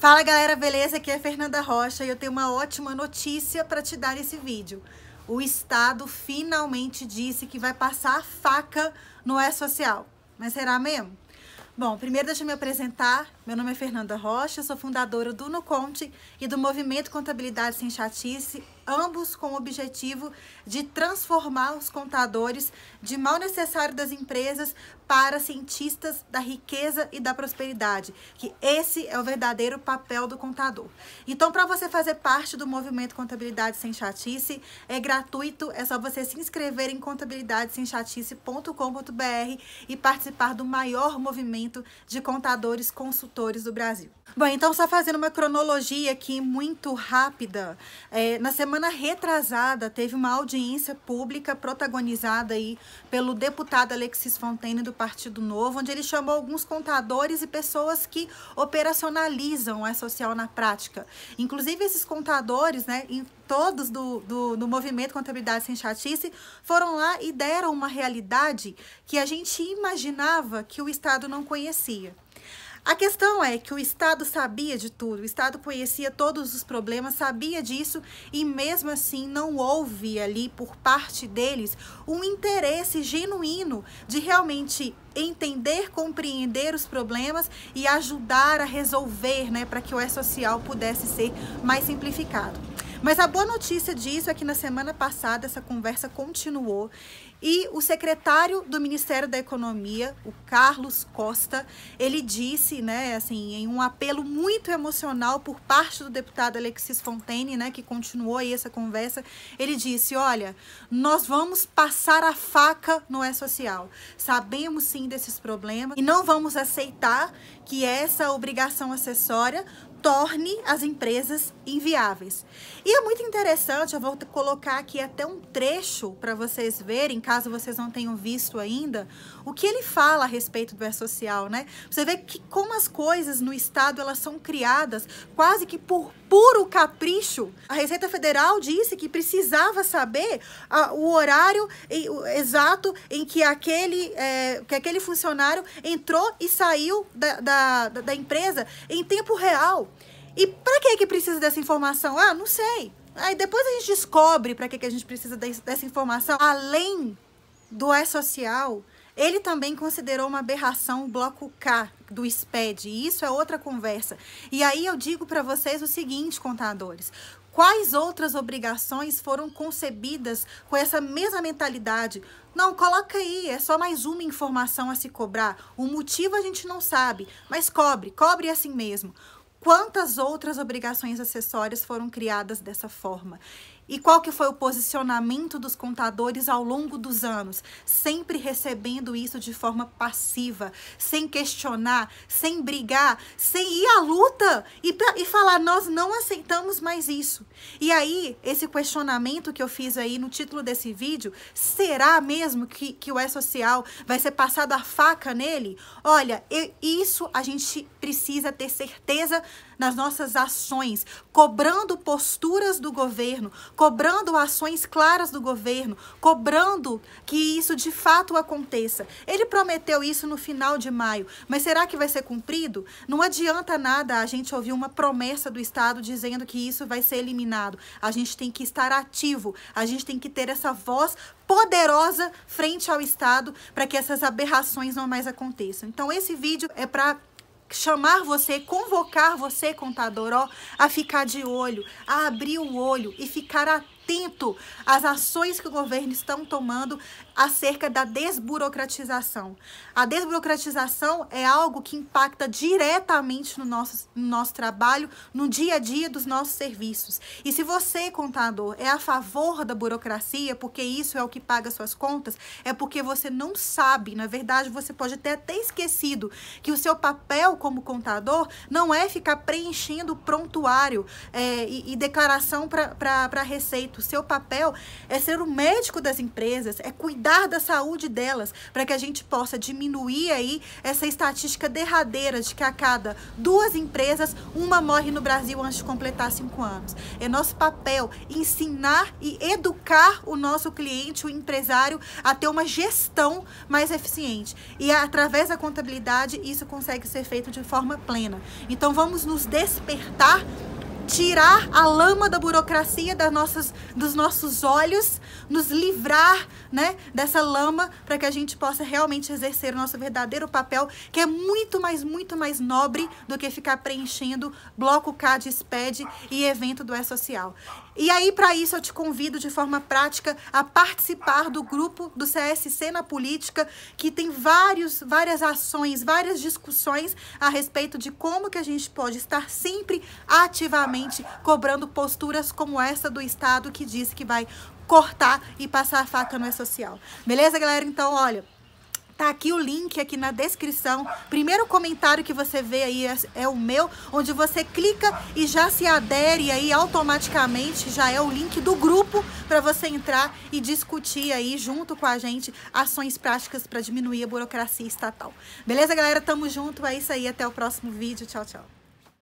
Fala galera, beleza? Aqui é Fernanda Rocha e eu tenho uma ótima notícia para te dar nesse vídeo. O Estado finalmente disse que vai passar a faca no E-Social. Mas será mesmo? Bom, primeiro deixa eu me apresentar. Meu nome é Fernanda Rocha, sou fundadora do NuConte e do Movimento Contabilidade Sem Chatice ambos com o objetivo de transformar os contadores de mal necessário das empresas para cientistas da riqueza e da prosperidade, que esse é o verdadeiro papel do contador. Então, para você fazer parte do movimento Contabilidade Sem Chatice, é gratuito, é só você se inscrever em contabilidadesempchatice.com.br e participar do maior movimento de contadores consultores do Brasil. Bom, então só fazendo uma cronologia aqui muito rápida, é, na semana semana retrasada teve uma audiência pública protagonizada aí pelo deputado Alexis Fontaine do Partido Novo, onde ele chamou alguns contadores e pessoas que operacionalizam a social na prática. Inclusive esses contadores, né, todos do, do, do, movimento Contabilidade Sem Chatice foram lá e deram uma realidade que a gente imaginava que o Estado não conhecia. A questão é que o Estado sabia de tudo, o Estado conhecia todos os problemas, sabia disso e mesmo assim não houve ali por parte deles um interesse genuíno de realmente entender, compreender os problemas e ajudar a resolver, né, para que o E-Social pudesse ser mais simplificado. Mas a boa notícia disso é que na semana passada essa conversa continuou e o secretário do Ministério da Economia, o Carlos Costa, ele disse, né, assim, em um apelo muito emocional por parte do deputado Alexis Fontaine, né, que continuou aí essa conversa, ele disse: "Olha, nós vamos passar a faca no E-social. É Sabemos sim desses problemas e não vamos aceitar que essa obrigação acessória torne as empresas inviáveis. E é muito interessante, eu vou colocar aqui até um trecho para vocês verem, caso vocês não tenham visto ainda, o que ele fala a respeito do E-Social, né? Você vê que como as coisas no Estado, elas são criadas quase que por puro capricho. A Receita Federal disse que precisava saber a, o horário e, o, exato em que aquele, é, que aquele funcionário entrou e saiu da, da, da empresa em tempo real. E para que que precisa dessa informação? Ah, não sei. Aí depois a gente descobre para que que a gente precisa dessa informação. Além do E-Social, ele também considerou uma aberração o bloco K do SPED, e isso é outra conversa. E aí eu digo para vocês o seguinte, contadores: quais outras obrigações foram concebidas com essa mesma mentalidade? Não, coloca aí, é só mais uma informação a se cobrar. O motivo a gente não sabe, mas cobre, cobre assim mesmo. Quantas outras obrigações acessórias foram criadas dessa forma? E qual que foi o posicionamento dos contadores ao longo dos anos? Sempre recebendo isso de forma passiva, sem questionar, sem brigar, sem ir à luta e, e falar, nós não aceitamos mais isso. E aí, esse questionamento que eu fiz aí no título desse vídeo, será mesmo que, que o E-Social vai ser passado a faca nele? Olha, eu, isso a gente precisa ter certeza nas nossas ações, cobrando posturas do governo, cobrando ações claras do governo, cobrando que isso de fato aconteça. Ele prometeu isso no final de maio, mas será que vai ser cumprido? Não adianta nada a gente ouvir uma promessa do Estado dizendo que isso vai ser eliminado. A gente tem que estar ativo, a gente tem que ter essa voz poderosa frente ao Estado para que essas aberrações não mais aconteçam. Então, esse vídeo é para chamar você, convocar você, contador, ó, a ficar de olho, a abrir o olho e ficar atento às ações que o governo está tomando acerca da desburocratização. A desburocratização é algo que impacta diretamente no nosso, no nosso trabalho, no dia a dia dos nossos serviços. E se você, contador, é a favor da burocracia, porque isso é o que paga suas contas, é porque você não sabe, na verdade, você pode até esquecido que o seu papel como contador não é ficar preenchendo prontuário é, e, e declaração para receita. O seu papel é ser o médico das empresas, é cuidar cuidar da saúde delas, para que a gente possa diminuir aí essa estatística derradeira de que a cada duas empresas, uma morre no Brasil antes de completar cinco anos. É nosso papel ensinar e educar o nosso cliente, o empresário, a ter uma gestão mais eficiente. E é através da contabilidade, isso consegue ser feito de forma plena. Então vamos nos despertar tirar a lama da burocracia das nossas, dos nossos olhos, nos livrar né, dessa lama para que a gente possa realmente exercer o nosso verdadeiro papel, que é muito mais, muito mais nobre do que ficar preenchendo bloco cad SPED e evento do E-Social. E aí, para isso, eu te convido de forma prática a participar do grupo do CSC na Política, que tem vários, várias ações, várias discussões a respeito de como que a gente pode estar sempre ativamente cobrando posturas como essa do Estado que disse que vai cortar e passar a faca no E-Social. Beleza, galera? Então, olha, tá aqui o link aqui na descrição. Primeiro comentário que você vê aí é, é, o meu, onde você clica e já se adere aí automaticamente, já é o link do grupo para você entrar e discutir aí junto com a gente ações práticas para diminuir a burocracia estatal. Beleza, galera? Tamo junto, é isso aí, até o próximo vídeo. Tchau, tchau.